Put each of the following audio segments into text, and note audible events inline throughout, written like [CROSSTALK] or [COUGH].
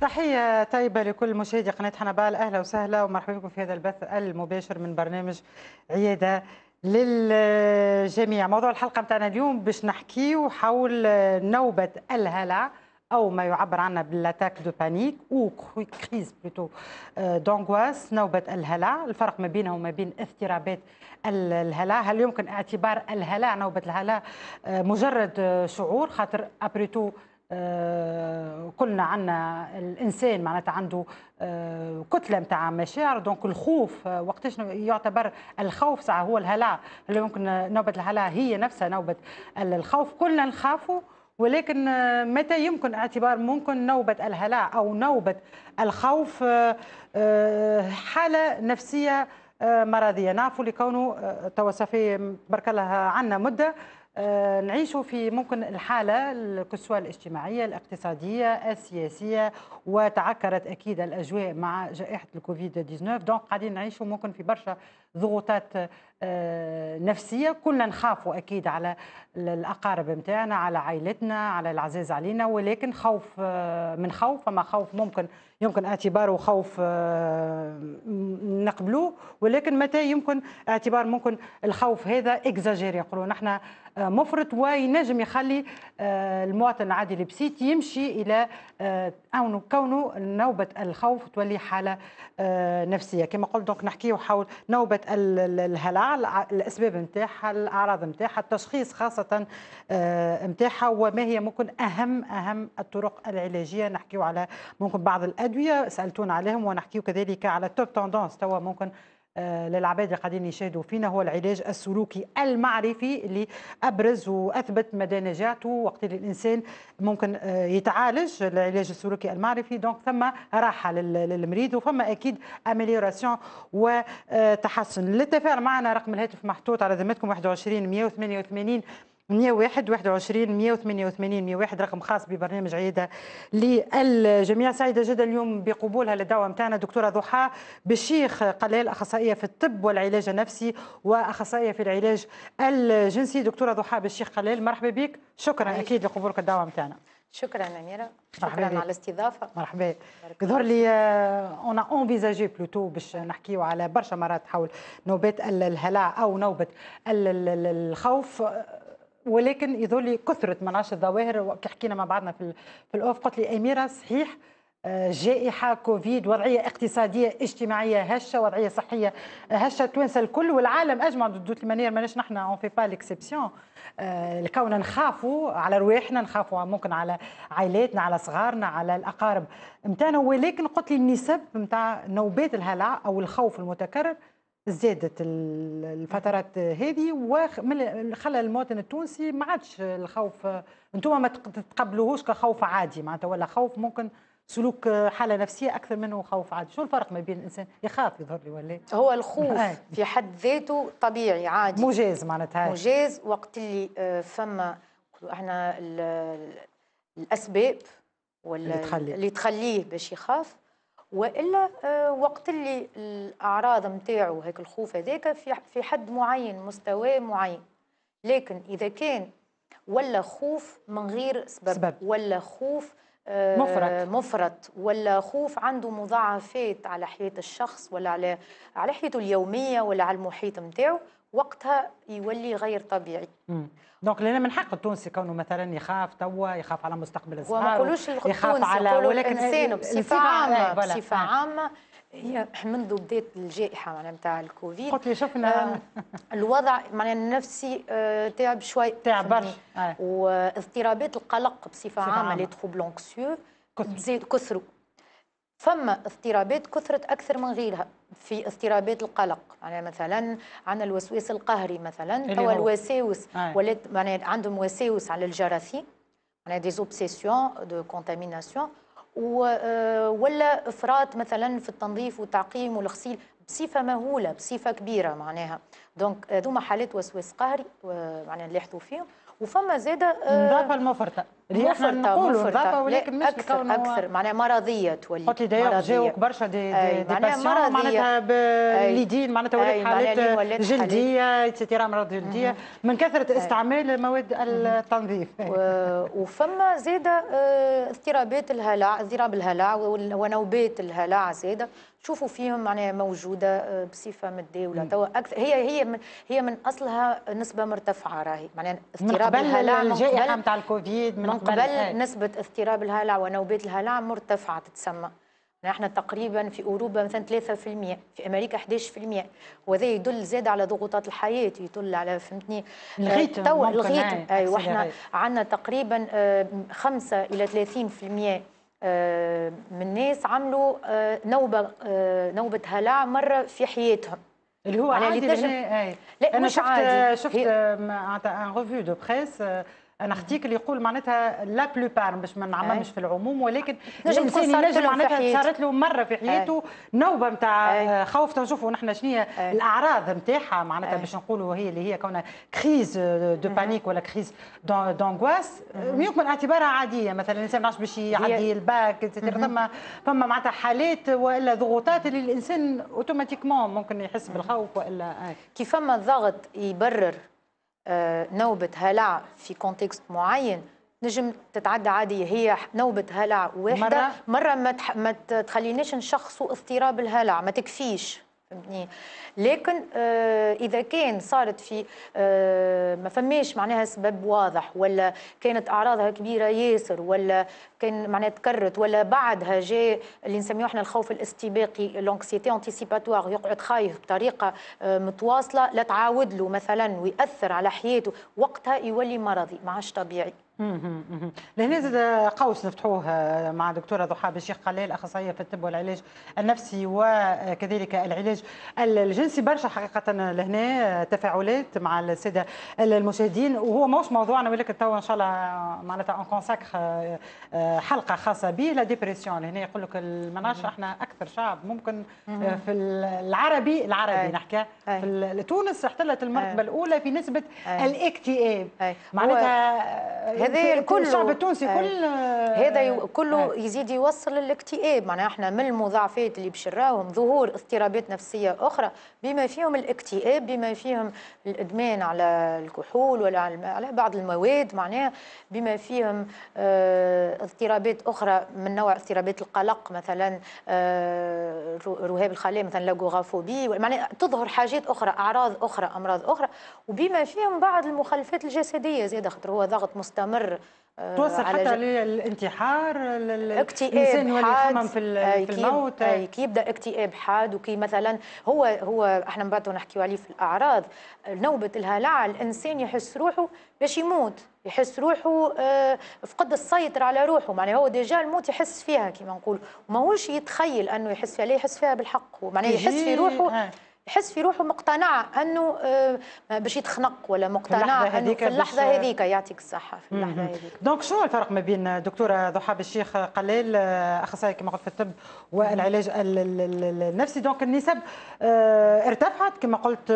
تحية طيبة لكل مشاهدي قناة حنبال أهلا وسهلا ومرحبا بكم في هذا البث المباشر من برنامج عيادة للجميع موضوع الحلقة متاعنا اليوم باش نحكيه حول نوبة الهلع أو ما يعبر عنها بالاتاك دو بانيك أو كريز بلوتو دونغواس نوبة الهلع الفرق ما بينها وما بين اضطرابات الهلع هل يمكن اعتبار الهلع نوبة الهلع euh, مجرد euh, شعور خاطر أبريتو آه، قلنا عنا الانسان معناتها عنده آه، كتله نتاع مشاعر دونك الخوف آه، وقتاش يعتبر الخوف ساعه هو الهلع اللي ممكن نوبه الهلع هي نفسها نوبه الخوف كلنا نخافوا ولكن متى يمكن اعتبار ممكن نوبة الهلع أو نوبة الخوف حالة نفسية مرضية نعرفوا لكونه توصفي بارك الله عنا مدة آه، نعيش في ممكن الحالة الكسوة الاجتماعية الاقتصادية السياسية وتعكرت أكيد الأجواء مع جائحة الكوفيد 19 دونك قاعدين نعيشوا ممكن في برشا ضغوطات آه، نفسية كلنا نخافوا أكيد على الأقارب متاعنا على عائلتنا على العزيز علينا ولكن خوف آه، من خوف فما خوف ممكن يمكن اعتباره خوف نقبلوه ولكن متى يمكن اعتبار ممكن الخوف هذا اكزاجير يقولوا نحن آه، مفرط وينجم يخلي آه، المواطن العادي البسيط يمشي الى آه، كونه نوبه الخوف تولي حاله نفسيه كما قلت دونك نحكيو حول نوبه الهلع الاسباب نتاعها الاعراض نتاعها التشخيص خاصه نتاعها وما هي ممكن اهم اهم الطرق العلاجيه نحكيو على ممكن بعض الادويه سالتونا عليهم ونحكيو كذلك على توب توندونس توا ممكن آه، للعباد اللي قاعدين يشاهدوا فينا هو العلاج السلوكي المعرفي اللي ابرز واثبت مدى نجاته وقت اللي الانسان ممكن آه، يتعالج العلاج السلوكي المعرفي دونك ثم راحه للمريض وفما اكيد اميليوراسيون وتحسن للتفاعل معنا رقم الهاتف محطوط على ذمتكم 21 188 101 21 188 101 رقم خاص ببرنامج عياده للجميع سعيده جدا اليوم بقبولها للدعوه نتاعنا دكتوره ضحى بالشيخ قلال اخصائيه في الطب والعلاج النفسي واخصائيه في العلاج الجنسي دكتوره ضحى بالشيخ قلال مرحبا بك شكرا عايش. اكيد لقبولك الدعوه نتاعنا شكرا اميره شكرا على الاستضافه مرحبا يظهر لي اون انفيزاجي بلوتو باش نحكيو على برشا مرات حول نوبات الهلع او نوبه الخوف ولكن يظل كثرت منعش الظواهر وكي حكينا مع بعضنا في, في الاوف قلت لي اميره صحيح آه، جائحة كوفيد وضعية اقتصادية اجتماعية هشة وضعية صحية هشة توانسة الكل والعالم أجمع دو المنير ماناش نحن اون في با ليكسيبسيون الكون نخافوا على رواحنا نخافوا ممكن على عائلاتنا على صغارنا على الأقارب نتاعنا ولكن قلت لي النسب نتاع نوبات الهلع أو الخوف المتكرر زادت الفترات هذه وخلى المواطن التونسي ما عادش الخوف انتم ما تقبلوهوش كخوف عادي معناتها ولا خوف ممكن سلوك حاله نفسيه اكثر منه خوف عادي شو الفرق ما بين الانسان يخاف يظهر لي ولا هو الخوف آه. في حد ذاته طبيعي عادي مجاز معناتها مجاز وقت اللي آه، فما احنا الاسباب ولا اللي تخليه باش يخاف والا آه، وقت اللي الاعراض نتاعو هيك الخوف هذاك في حد معين مستوى معين لكن اذا كان ولا خوف من غير سبب, سبب. ولا خوف آه، مفرط مفرط ولا خوف عنده مضاعفات على حياه الشخص ولا على على حياته اليوميه ولا على المحيط نتاعو وقتها يولي غير طبيعي دونك لان من حق التونسي كونه مثلا يخاف توا يخاف على مستقبل الصغار وما نقولوش يخاف على ولكن الانسان بصفه عامه بصفه عامه هي منذ بدات الجائحه معناها نتاع الكوفيد قلت لي شفنا آه، [LAUGHS] الوضع معناها النفسي آه، تعب شوي تعب برشا يعني آه. واضطرابات القلق بصفه عامه لي تخوب لونكسيو كثروا فما اضطرابات كثرت اكثر من غيرها في اضطرابات القلق يعني مثلا عندنا الوسواس القهري مثلا توا الوساوس آه. ولات يعني عندهم وساوس على الجراثيم يعني دي اوبسيسيون دو كونتاميناسيون ولا افراط مثلا في التنظيف والتعقيم والغسيل بصفه مهوله بصفه كبيره معناها دونك هذوما حالات وسواس قهري معناها نلاحظوا فيهم وفما زاده آه، نضافه المفرطه اللي احنا نقولوا نظافه ولكن مش اكثر أكثر. اكثر معناها مرضيه تولي قلت لي دايوغ جاوك برشا دي, دي, دي معناها معناتها باليدين معناتها ولات حالات جلديه اتسيتيرا امراض جلديه من كثره استعمال مواد التنظيف وفما زاده آه، اضطرابات الهلع اضطراب الهلع ونوبات الهلع زاده تشوفوا فيهم معناها موجوده آه، بصفه متداوله توا اكثر هي هي من هي من اصلها نسبه مرتفعه راهي معناها اضطراب الهلع من قبل نتاع الكوفيد من, من قبل, نسبه اضطراب الهلع ونوبات الهلع مرتفعه تتسمى نحن يعني تقريبا في اوروبا مثلا 3% في امريكا 11% وهذا يدل زاد على ضغوطات الحياه يدل على فهمتني الغيتم توا الغيتم ايوه احنا عندنا تقريبا 5 آه، الى 30% آه، من ناس عملوا آه، نوبه آه، نوبه هلع مره في حياتهم اللي هو عادي اللي تجم... إيه، لا مش عادي شفت هي... ان ريفيو دو بريس انا اختيك اللي يقول معناتها لا بلوبار باش ما نعممش في العموم ولكن الانسان ينجم معناتها صارت له مره في حياته نوبه نتاع آه، خوف نشوفوا نحن شنو هي الاعراض نتاعها معناتها باش نقولوا هي اللي هي كونها كريز دو بانيك ولا كريز دونغواس يمكن اعتبارها عاديه مثلا الانسان ما باش يعدي الباك ثم فما معناتها حالات والا ضغوطات اللي الانسان اوتوماتيكمون ممكن يحس بالخوف والا كي فما ضغط يبرر آه، نوبة هلع في كونتكست معين نجم تتعدى عادي هي نوبة هلع واحدة مرة, مرة ما, تخلينيش نشخصوا اضطراب الهلع ما تكفيش فهمتني لكن آه اذا كان صارت في آه ما فماش معناها سبب واضح ولا كانت اعراضها كبيره ياسر ولا كان معناها تكرت ولا بعدها جاء اللي نسميه احنا الخوف الاستباقي لونكسيتي انتيسيباتوار يقعد خايف بطريقه آه متواصله لا تعاود له مثلا ويأثر على حياته وقتها يولي مرضي ما عادش طبيعي لهنا زاد قوس نفتحوه آه، مع دكتوره ضحى بالشيخ قلال اخصائيه في الطب والعلاج النفسي وكذلك العلاج الجنسي برشا حقيقه لهنا آه، تفاعلات مع الساده المشاهدين وهو موش موضوعنا ولكن تو ان شاء الله آه، معناتها اون كونساكخ حلقه خاصه به لا ديبرسيون هنا يقول لك المناش احنا اكثر شعب ممكن في العربي العربي نحكي في تونس احتلت المرتبه الاولى في نسبه الاكتئاب معناتها هذا كله الشعب التونسي كل آه، هذا آه. كله يزيد يوصل للاكتئاب معناها احنا من المضاعفات اللي بشراهم ظهور اضطرابات نفسيه اخرى بما فيهم الاكتئاب بما فيهم الادمان على الكحول ولا على بعض المواد معناها بما فيهم آه، اضطرابات اخرى من نوع اضطرابات القلق مثلا رهاب الخلايا مثلا لاغوغافوبي معناها تظهر حاجات اخرى اعراض اخرى امراض اخرى وبما فيهم بعض المخلفات الجسديه زاده خاطر هو ضغط مستمر مستمر آه، توصل حتى للانتحار الانسان اللي يخمم في آه، الموت آه، كي يبدا اكتئاب حاد وكي مثلا هو هو احنا من بعد نحكيو عليه في الاعراض نوبه الهلع الانسان يحس روحه باش يموت يحس روحه فقد السيطرة على روحه معناه هو ديجا الموت يحس فيها كما نقول ماهوش يتخيل انه يحس فيها لا يحس فيها بالحق معناه يحس في روحه يحس في روحه مقتنع انه آه، باش يتخنق ولا مقتنع في اللحظه هذيك يعطيك الصحه في اللحظه هذيك دونك شنو الفرق ما بين دكتوره ضحى الشيخ قلال آه، اخصائي كما قلت في الطب والعلاج النفسي دونك النسب آه، ارتفعت كما قلت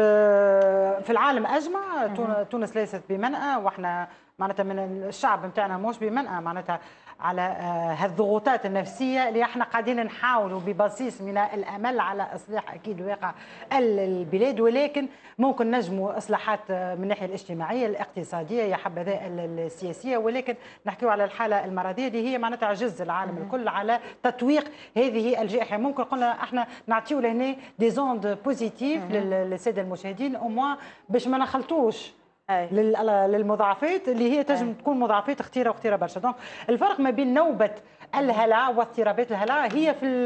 في العالم اجمع تونس ليست بمنأى واحنا معناتها من الشعب نتاعنا مش بمنأى معناتها على آه، هالضغوطات النفسية اللي احنا قاعدين نحاولوا ببصيص من الأمل على إصلاح أكيد واقع البلاد ولكن ممكن نجموا إصلاحات آه، من الناحية الاجتماعية الاقتصادية يا حبذا السياسية ولكن نحكيو على الحالة المرضية اللي هي معناتها عجز العالم الكل على تطويق هذه الجائحة ممكن قلنا احنا نعطيو لهنا دي زوند بوزيتيف للسادة المشاهدين أو باش ما نخلطوش للمضاعفات اللي هي تنجم تكون مضاعفات خطيره وخطيره برشا دونك الفرق ما بين نوبه الهلع واضطرابات الهلع هي في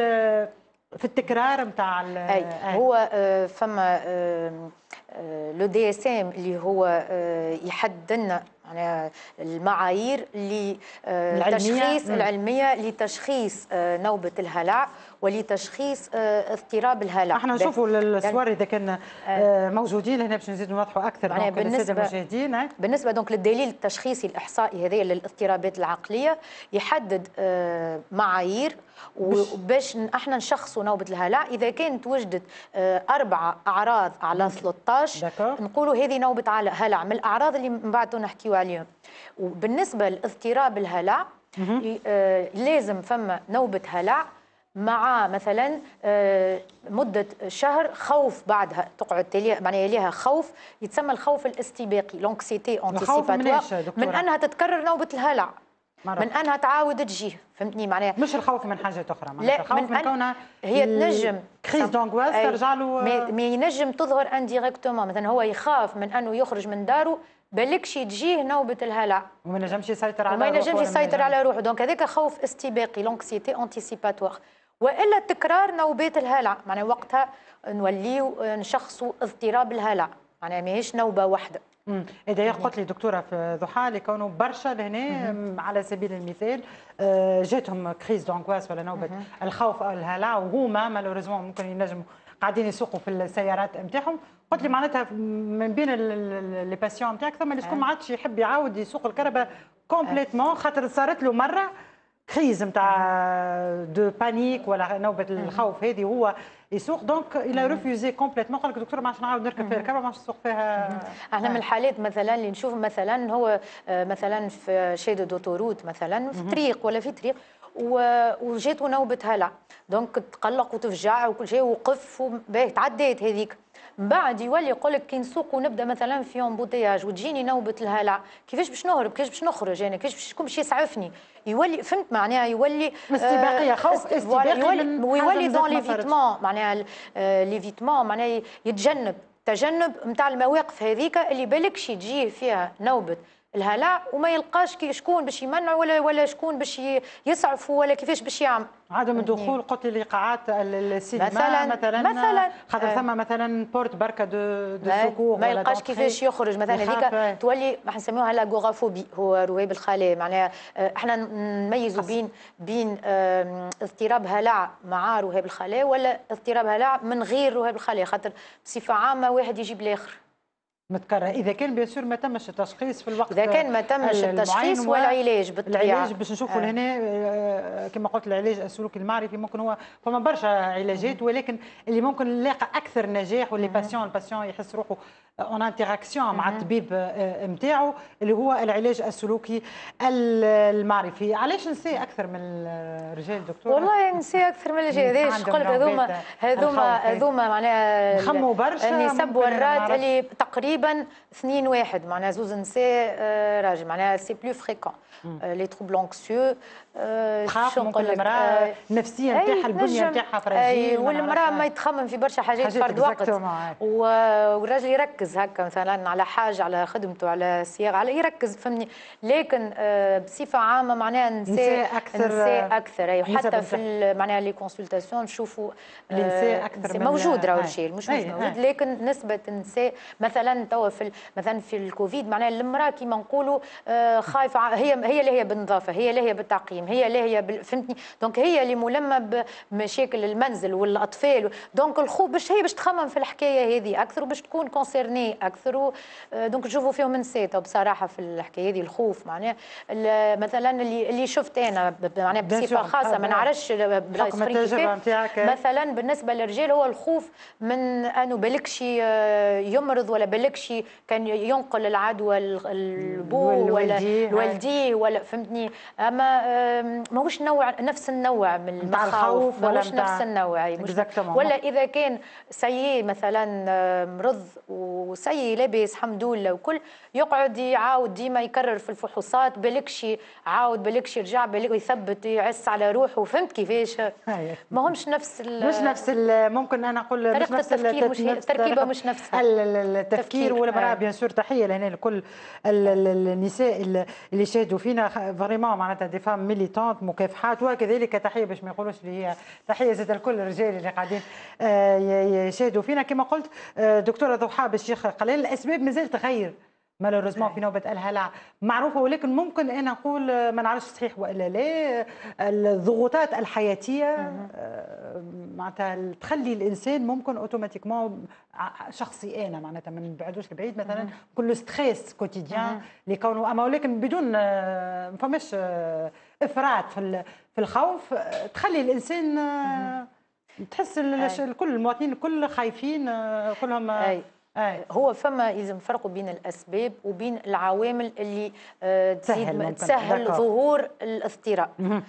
في التكرار نتاع اي هو آه، فما آه، آه، لو دي اس ام اللي هو يحدد لنا يعني المعايير لتشخيص العلمية. العلميه لتشخيص نوبه الهلع ولتشخيص آه، اضطراب الهلع احنا نشوفوا يعني الصور اذا كان آه. آه، موجودين هنا باش نزيدوا نوضحوا اكثر يعني بالنسبه المشاهدين بالنسبه دونك للدليل التشخيصي الاحصائي هذايا للاضطرابات العقليه يحدد معايير وباش احنا نشخصوا نوبه الهلع اذا كانت وجدت اربع اعراض على 13 نقولوا هذه نوبه هلع من الاعراض اللي من بعد نحكيوا عليهم وبالنسبه لاضطراب الهلع لازم فما نوبه هلع مع مثلا آه، مدة شهر خوف بعدها تقعد معناها يعني يليها خوف يتسمى الخوف الاستباقي لونكسيتي انتيسيباتوار من انها تتكرر نوبة الهلع مرة. من انها تعاود تجيه فهمتني معناها مش الخوف من حاجه اخرى معناها الخوف من, من كونها هي تنجم كريز دونغواز ترجع له ما آه. ينجم تظهر انديريكتومون مثلا هو يخاف من انه يخرج من داره بالكش تجيه نوبه الهلع وما ينجمش يسيطر على روحه وما ينجمش يسيطر على روحه دونك هذاك خوف استباقي لونكسيتي انتيسيباتوار والا تكرار نوبات الهلع معناها وقتها نوليو نشخصوا اضطراب الهلع معناها ماهيش نوبه واحده هذا إيه، قلت لي دكتوره في ضحى لكونه برشا لهنا على سبيل المثال آه، جاتهم كريز دونكواس ولا نوبه الخوف او الهلع وهما مالوريزمون ممكن ينجموا قاعدين يسوقوا في السيارات نتاعهم قلت لي معناتها من بين لي باسيون نتاعك ثم اللي شكون ما عادش يحب يعاود يسوق الكهرباء كومبليتمون خاطر صارت له مره كريز نتاع دو بانيك ولا نوبه الخوف هذه هو يسوق دونك الى ريفيوزي كومبليتمون قال لك دكتور ما عادش نعاود نركب فيها الكره ما عادش نسوق فيها احنا من آه. الحالات مثلا اللي نشوف مثلا هو آه، مثلا في شادو دوتوروت مثلا في طريق ولا في طريق وجاته نوبه هلع دونك تقلق وتفجع وكل شيء وقف وباهي تعديت هذيك بعد يولي يقول لك كي نسوق ونبدا مثلا في امبوتياج وتجيني نوبه الهلع كيفاش باش نهرب كيفاش باش نخرج انا يعني كيفاش باش يكون باش يسعفني يولي فهمت معناها يولي استباقيه آه، خوف استباقيه يولي, يولي دون ليفيتمون معناها ليفيتمون آه، معناها يتجنب تجنب نتاع المواقف هذيك اللي بالك شي تجيه فيها نوبه الهلع وما يلقاش شكون باش يمنع ولا ولا شكون باش يسعفوا ولا كيفاش باش يعمل عدم الدخول قلت لي لقاعات السينما مثلا مثلا, مثلا خاطر آه. ثم مثلا بورت بركه دو دو ما يلقاش كيفاش يخرج مثلا هذيك آه. تولي ما نسميوها لاغورافوبي هو رويب الخالي معناها آه، احنا نميزوا بين بين اضطراب هلع مع رهاب الخلايا ولا اضطراب هلع من غير رهاب الخلايا خاطر بصفه عامه واحد يجيب الاخر متكرر اذا كان بيان ما تمش التشخيص في الوقت اذا كان ما تمش التشخيص والعلاج بالطبيعه العلاج باش نشوفوا آه. هنا آه، كما قلت العلاج السلوكي المعرفي ممكن هو فما برشا علاجات ولكن اللي ممكن نلاقى اكثر نجاح واللي باسيون الباسيون يحس روحه اون انتراكسيون مع الطبيب نتاعو آه، آه، اللي هو العلاج السلوكي المعرفي علاش نسي اكثر من الرجال دكتور والله نسي اكثر من الرجال هذاش قلت هذوما هذوما هذوما معناها خموا برشا النسب والراد اللي تقريبا اثنين واحد معناها زوز نساء آه، راجل معناها سي بلو فريكون لي تروبل انكسيو تخاف ممكن المراه النفسيه نتاعها البنيه نتاعها فراجيل والمراه ما يتخمم في برشا حاجات فرد وقت والراجل يركز يركز هكا مثلا على حاجه على خدمته على صياغه على إيه يركز فهمني لكن آه، بصفه عامه معناها النساء اكثر النساء آه، اكثر اي أيوة، حتى في معناها لي كونسلتاسيون نشوفوا النساء آه، اكثر موجود راهو الشيء مش مش موجود لكن نسبه النساء مثلا توا في مثلا في الكوفيد معناها المراه كيما نقولوا خايفه هي هي اللي هي بالنظافه هي اللي هي بالتعقيم هي اللي هي فهمتني دونك هي اللي ملمه بمشاكل المنزل والاطفال دونك الخو باش هي باش تخمم في الحكايه هذه اكثر وباش تكون كونسيرني لبناني اكثر آه، دونك نشوفوا فيهم نسيتوا بصراحه في الحكايه هذه الخوف معناها مثلا اللي اللي شفت انا معناها بصفه خاصه ah, ما نعرفش مثلا بالنسبه للرجال هو الخوف من انه آه، بالكش يمرض ولا بالكش كان ينقل العدوى البو ولا الوالدي آه. ولا فهمتني اما ماهوش نوع نفس النوع من الخوف ولا نفس النوع يعني ولا اذا كان سيء مثلا مرض و وسي لاباس حمد لله وكل يقعد يعاود ديما يكرر في الفحوصات بالكش عاود بالكش يرجع بالك يثبت يعس على روحه فهمت كيفاش أيوة. ما همش نفس مش نفس ممكن انا نقول مش نفس التفكير مش التركيبه مش نفسها التفكير والمراه أيوة. بيان سور تحيه لهنا لكل النساء اللي شاهدوا فينا فريمون معناتها دي فام ميليتونت مكافحات وكذلك تحيه باش ما يقولوش اللي هي تحيه زاد لكل الرجال اللي قاعدين آه، يشاهدوا فينا كما قلت آه، دكتوره ضحى باش شيخ قليل الاسباب ما زالت غير مالوريزمون نعم. في نوبه الهلع معروفه ولكن ممكن انا نقول ما نعرفش صحيح والا لا الضغوطات الحياتيه آه، معناتها تخلي الانسان ممكن اوتوماتيكمون شخصي انا معناتها ما نبعدوش لبعيد مثلا كل ستريس كوتيديان اللي كونه اما ولكن بدون آه، ما فماش آه، افراط في الخوف تخلي الانسان تحس الكل المواطنين الكل خايفين كلهم أي. آه، هو فما يلزم فرقوا بين الاسباب وبين العوامل اللي آه تزيد تسهل ظهور الاضطراب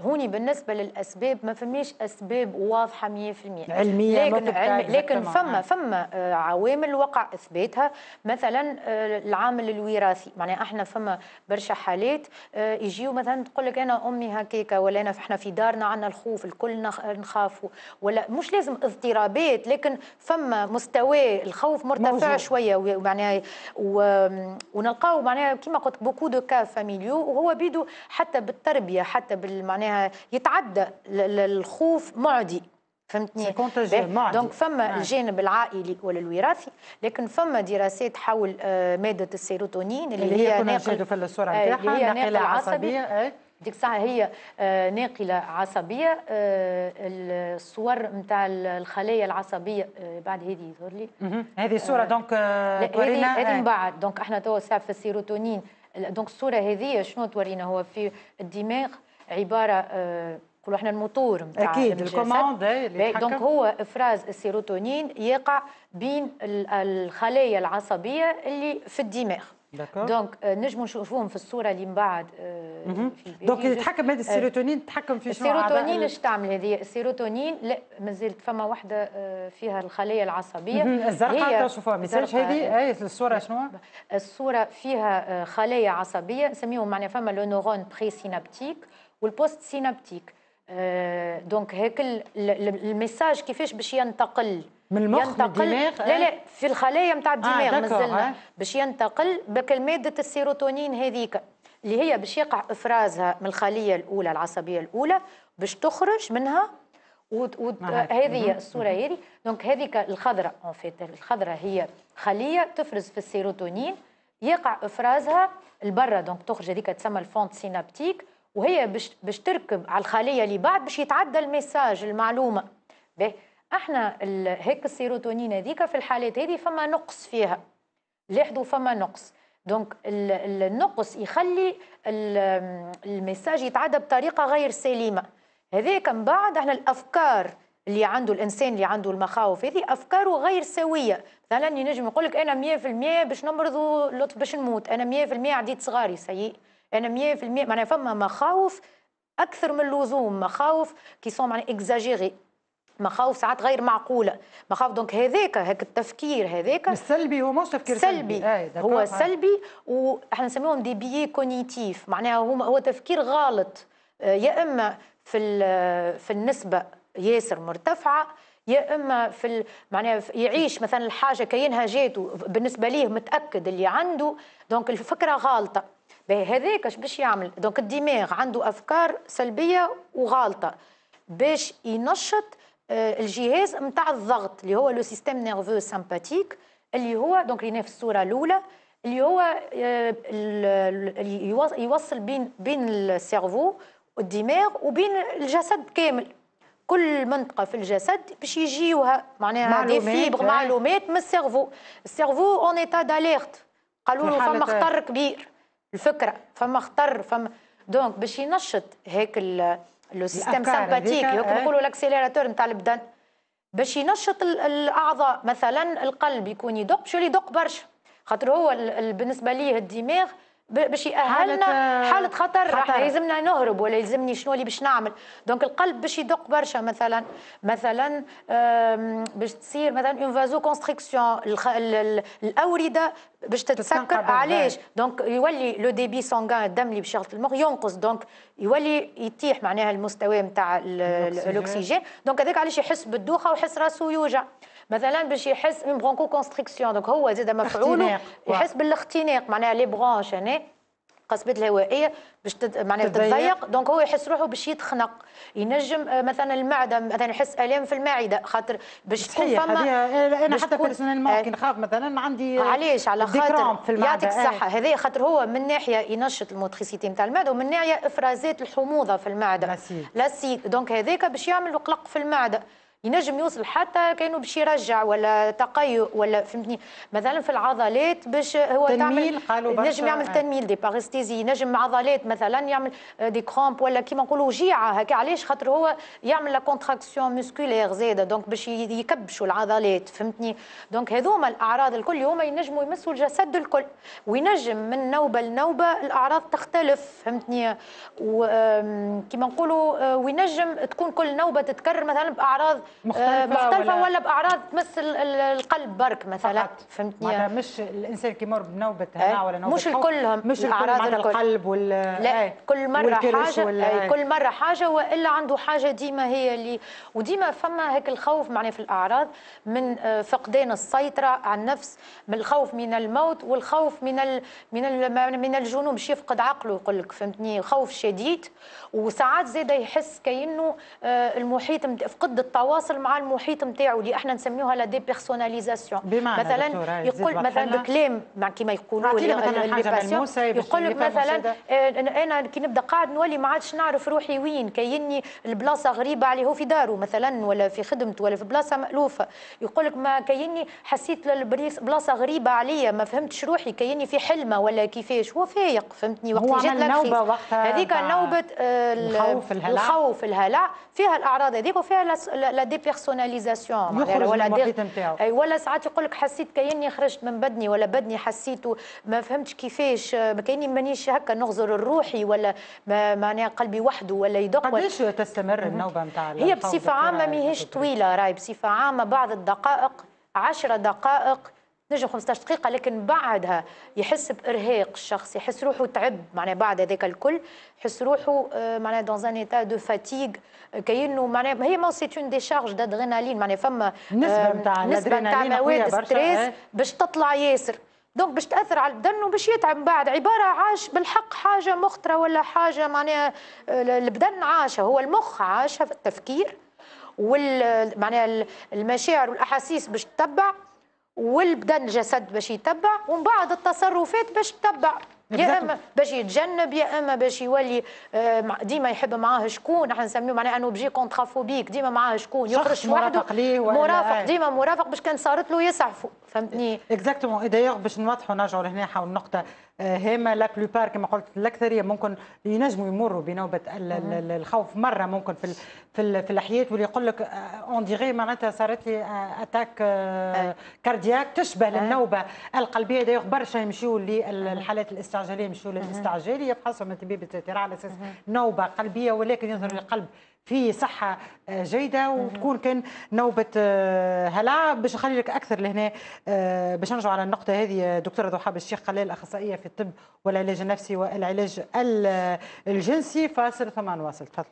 هوني بالنسبه للاسباب ما فماش اسباب واضحه 100% علميه لكن علمي لكن فما آه. فما آه، عوامل وقع اثباتها مثلا العامل الوراثي معناها احنا فما برشا حالات يجيو مثلا تقول لك انا امي هكاكا ولا انا احنا في دارنا عندنا الخوف الكل نخافوا ولا مش لازم اضطرابات لكن فما مستوى الخوف خوف مرتفع موجود. شويه ومعناها ونلقاو معناها كما قلت بوكو دو كا فاميليو وهو بيدو حتى بالتربيه حتى بالمعناها يتعدى الخوف معدي فهمتني دونك فما معدي. الجانب العائلي ولا الوراثي لكن فما دراسات حول آه، ماده السيروتونين اللي, اللي هي ناقل في السرعه نتاعها آه، ناقل عصبي, عصبي. إيه. ديك الساعه هي آه، ناقله عصبيه آه، الصور نتاع الخلايا العصبيه آه، بعد هذه يظهر لي هذه صوره دونك تورينا هذه من بعد دونك احنا توا ساعه في السيروتونين دونك الصوره هذه شنو تورينا هو في الدماغ عباره نقولوا احنا الموتور نتاع اكيد الكوموند دونك هو افراز السيروتونين يقع بين الخلايا العصبيه اللي في الدماغ دونك نجموا نشوفوهم في الصوره اللي من بعد دونك يتحكم هذا السيروتونين تتحكم في شنو السيروتونين اش تعمل هذه السيروتونين لا مازالت فما وحده فيها الخليه العصبيه الزرقاء تشوفوها ما هذه هي الصوره شنو الصوره فيها خليه عصبيه نسميهم معناها فما لو نورون بري سينابتيك والبوست سينابتيك دونك هيك الميساج كيفاش باش ينتقل من المخ ينتقل من لا لا آه؟ في الخلايا نتاع آه، الدماغ آه مازلنا باش ينتقل بك ماده السيروتونين هذيك اللي هي باش يقع افرازها من الخليه الاولى العصبيه الاولى باش تخرج منها وهذه آه، ود هذه الصوره هذه دونك هذيك الخضراء اون فيت الخضراء هي خليه تفرز في السيروتونين يقع افرازها لبرا دونك تخرج هذيك تسمى الفونت سينابتيك وهي باش باش تركب على الخليه اللي بعد باش يتعدى الميساج المعلومه به احنا هيك السيروتونين هذيك في الحالات هذه فما نقص فيها لاحظوا فما نقص دونك النقص يخلي الميساج يتعدى بطريقه غير سليمه هذاك من بعد احنا الافكار اللي عنده الانسان اللي عنده المخاوف هذه افكاره غير سويه مثلا ينجم يقول لك انا 100% باش نمرض ولطف باش نموت انا 100% عديت صغاري سيء انا 100% معناها فما مخاوف اكثر من اللزوم مخاوف كي سون معناها اكزاجيري مخاوف ساعات غير معقوله مخاوف دونك هذاك هك التفكير هذاك السلبي هو مش تفكير سلبي, سلبي. آه، هو سلبي واحنا نسميهم دي بيي كونيتيف معناها هو تفكير غالط آه، يا اما في في النسبه ياسر مرتفعه يا اما في معناها يعيش مثلا الحاجه كاينها جات بالنسبه ليه متاكد اللي عنده دونك الفكره غالطه هذاك باش يعمل دونك الدماغ عنده افكار سلبيه وغالطه باش ينشط آه، الجهاز نتاع الضغط اللي هو لو سيستيم نيرفو سامباتيك اللي هو دونك اللي في الصوره الاولى اللي هو آه، يوصل بين بين السيرفو والدماغ وبين الجسد كامل كل منطقه في الجسد باش يجيوها معناها دي فيبر معلومات من السيرفو السيرفو اون ايتا داليرت قالوا له فما خطر كبير الفكره فما خطر فما دونك باش ينشط هيك لو سيستم سمباتيك آه. نقولوا الاكسيليراتور نتاع البدن باش ينشط الاعضاء مثلا القلب يكون يدق باش يدق برشا خاطر هو بالنسبه ليه الدماغ باش يأهلنا حالة, حالة خطر, خطر. راح يلزمنا نهرب ولا يلزمني شنو اللي باش نعمل دونك القلب باش يدق برشا مثلا مثلا باش تصير مثلا اون فازو كونستريكسيون الاورده باش تتسكر علاش دونك يولي لو ديبي سونغان الدم اللي باش يغطي المخ ينقص دونك يولي يتيح معناها المستوى نتاع الاكسجين دونك هذاك علاش يحس بالدوخه ويحس راسه يوجع مثلا باش يحس من برونكو كونستريكسيون دونك هو زاد مفعوله يحس بالاختناق معناها لي برونش هنا قصبة الهوائية باش تد... معناها تتضيق دونك هو يحس روحه باش يتخنق ينجم آه، مثلا المعدة مثلا يحس آلام في المعدة خاطر باش تكون فما أنا حتى بيرسونيل ممكن نخاف مثلا عندي علاش على خاطر في المعدة يعطيك آه. الصحة آه. هذا خاطر هو من ناحية ينشط الموتريسيتي نتاع المعدة ومن ناحية إفرازات الحموضة في المعدة لاسيد دونك هذاك باش يعمل قلق في المعدة ينجم يوصل حتى كانه باش يرجع ولا تقيؤ ولا فهمتني مثلا في العضلات باش هو تنميل تعمل ينجم يعمل آه. تنميل دي باريستيزي ينجم عضلات مثلا يعمل دي آه، كرومب ولا كيما نقولوا جيعه هكا علاش خاطر هو يعمل لا كونتراكسيون موسكولير زاده دونك باش يكبشوا العضلات فهمتني دونك هذوما الاعراض الكل هما ينجموا يمسوا الجسد الكل وينجم من نوبه لنوبه الاعراض تختلف فهمتني وكيما نقولوا آه، وينجم تكون كل نوبه تتكرر مثلا باعراض مختلفه, آه، مختلفة ولا, ولا باعراض تمس القلب برك مثلا فهمتني فهمتني مش الانسان كيمر بنوبه إيه؟ هنا ولا نوبه مش كلهم مش اعراض القلب وال لا إيه. كل مره حاجه إيه. كل مره حاجه والا عنده حاجه ديما هي اللي وديما فما هيك الخوف معناه في الاعراض من آه، فقدان السيطره على النفس من الخوف من الموت والخوف من ال... من ال... من الجنون باش يفقد عقله يقول لك فهمتني خوف شديد وساعات زاده يحس كانه آه، المحيط فقد التواصل يتواصل مع المحيط نتاعو اللي احنا نسميوها لا دي بيرسوناليزاسيون مثلا يقول مثلا بكلام كما يقولوا يقول مثلا آه، انا كي نبدا قاعد نولي ما عادش نعرف روحي وين كاينني البلاصه غريبه عليه هو في داره مثلا ولا في خدمته ولا في بلاصه مالوفه يقول لك ما كاينني حسيت بلاصه غريبه عليا ما فهمتش روحي كاينني في حلمه ولا كيفاش هو فايق فهمتني وقت جات نوبه هذيك نوبه آه، الخوف الهلع الخوف الهلع فيها الاعراض هذيك وفيها لا دي بيرسوناليزاسيون يعني ولا دي ولا ساعات يقول لك حسيت كاني خرجت من بدني ولا بدني حسيت ما فهمتش كيفاش كاني مانيش هكا نغزر روحي ولا معناها قلبي وحده ولا يدق قداش تستمر النوبه نتاع هي بصفه عامه ماهيش طويله راهي بصفه عامه بعض الدقائق 10 دقائق نجم 15 دقيقة لكن بعدها يحس بإرهاق الشخص يحس روحه تعب معناها بعد هذاك الكل يحس روحه آه، معناها دون ان ايتا دو فاتيغ كأنه معناها هي ما سي اون ديشارج دادرينالين معناها فما آه، نسبة نتاع نسبة نتاع مواد ستريس باش تطلع ياسر دونك باش تاثر على البدن وباش يتعب من بعد عباره عاش بالحق حاجه مخطره ولا حاجه معناها آه، البدن عاشها هو المخ عاشها في التفكير وال معناها المشاعر والاحاسيس باش تتبع والبدن الجسد باش يتبع ومن بعد التصرفات باش تتبع يا اما باش يتجنب يا اما باش يولي آه، ديما يحب معاه شكون احنا نسميه معناها انه بجي كونترافوبيك ديما معاه شكون يخرج وحده مرافق إيه. ديما مرافق باش كان صارت له يسعفوا فهمتني اكزاكتومون دايوغ باش نوضحوا نرجعوا لهنا حول النقطه هما لا بلوبار كما قلت الاكثريه ممكن ينجموا يمروا بنوبه الخوف مره ممكن في في, في الحياه واللي يقول لك اون آه، ديغي معناتها صارت لي اتاك آه، آه، كاردياك تشبه للنوبه القلبيه دايوغ برشا يمشيو للحالات الاستعجاليه يمشيو للاستعجالي يفحصهم الطبيب على اساس نوبه قلبيه ولكن يظهر القلب في صحة آه، جيدة وتكون كان نوبة آه، هلع باش نخلي لك أكثر لهنا آه، باش نرجعوا على النقطة هذه دكتورة ضحاب الشيخ خلال أخصائية في الطب والعلاج النفسي والعلاج الجنسي فاصل ثم نواصل تفضل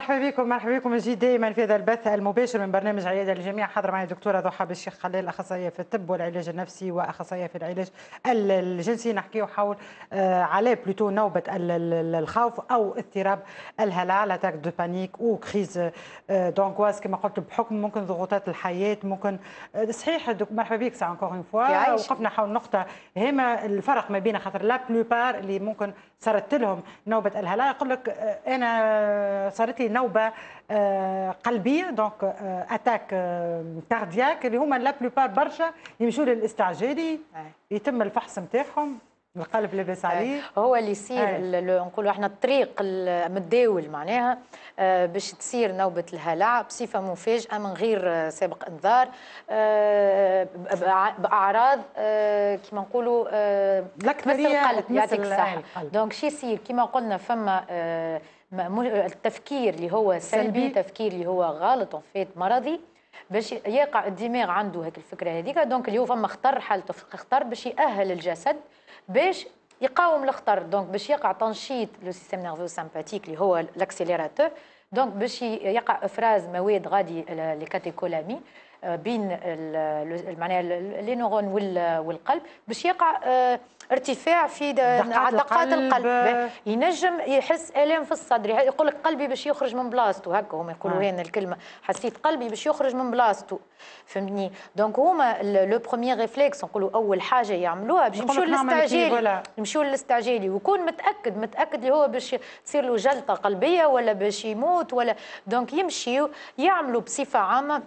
مرحبا بكم مرحبا بكم نجي دائما في هذا البث المباشر من برنامج عياده للجميع حاضر معي الدكتوره ضحى بالشيخ خلال اخصائيه في الطب والعلاج النفسي واخصائيه في العلاج الجنسي نحكيه حول آه، على بلوتو نوبه الخوف او اضطراب الهلع لاتاك دو بانيك او كريز دونكواز كما قلت بحكم ممكن ضغوطات الحياه ممكن آه، صحيح مرحبا بك سا انكور اون فوا وقفنا حول نقطه هما الفرق ما بين خاطر لا بلوبار اللي ممكن صارت لهم نوبه الهلع يقول لك آه، انا صارت لي نوبه آه، قلبيه دونك اتاك كاردياك اللي هما لا بلوبار برشا يمشوا للاستعجالي يتم الفحص نتاعهم القلب لاباس عليه هو اللي يصير نقولوا احنا الطريق المتداول معناها آه، باش تصير نوبه الهلع بصفه مفاجئه من غير آه، سابق انذار باعراض كما نقولوا مثل القلب يعطيك الصحه دونك شي يصير كما قلنا فما التفكير اللي هو سلبي تفكير اللي هو غلط فيت مرضي باش يقع الدماغ عنده هيك الفكره هذيك دونك اليوم فما خطر حالته خطر باش يأهل الجسد باش يقاوم الخطر دونك باش يقع تنشيط لو سيستم نيرفو سامباتيك اللي هو الاكسيليراتور دونك باش يقع افراز مواد غادي لي كاتيكولامي آه، بين معناها لي نورون والقلب باش يقع آه، ارتفاع في دقات القلب, القلب. ينجم يحس الام في الصدر يعني يقول لك قلبي باش يخرج من بلاصتو هكا هما يقولوا آه. هنا الكلمه حسيت قلبي باش يخرج من بلاصتو فهمتني دونك هما لو بروميير ريفليكس نقولوا اول حاجه يعملوها باش يمشوا للاستعجالي يمشوا للاستعجالي ويكون متاكد متاكد اللي هو باش تصير له جلطه قلبيه ولا باش يموت ولا دونك يمشيو يعملوا بصفه عامه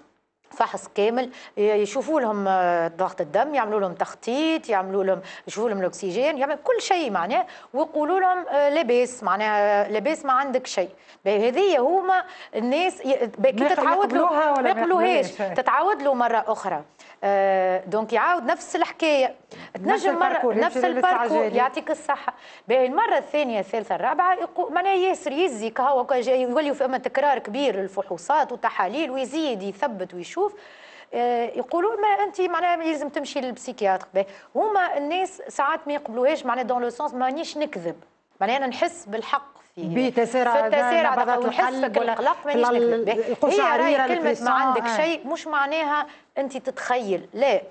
فحص كامل يشوفوا لهم آه، ضغط الدم يعملوا لهم تخطيط يعملوا لهم يشوفوا لهم الاكسجين يعمل كل شيء معناه ويقولوا لهم آه، لاباس معناها آه، لاباس ما عندك شيء هذه هما الناس كي تتعود له ما يقبلوهاش تتعود له مره اخرى آه، دونك يعاود نفس الحكايه تنجم مره نفس الباركور يعطيك الصحه باهي المره الثانيه الثالثه الرابعه معناها ياسر يزي كهو يولي فما تكرار كبير للفحوصات وتحاليل ويزيد يثبت ويشوف آه، يقولوا ما انت معناها لازم تمشي للبسيكياتر هما الناس ساعات ما يقبلوهاش معناها دون لو سونس مانيش نكذب معناها انا نحس بالحق فيه بتسارع في التسارع نبضات الحس مانيش هي راي كلمه ما عندك آه. شيء مش معناها انت تتخيل لا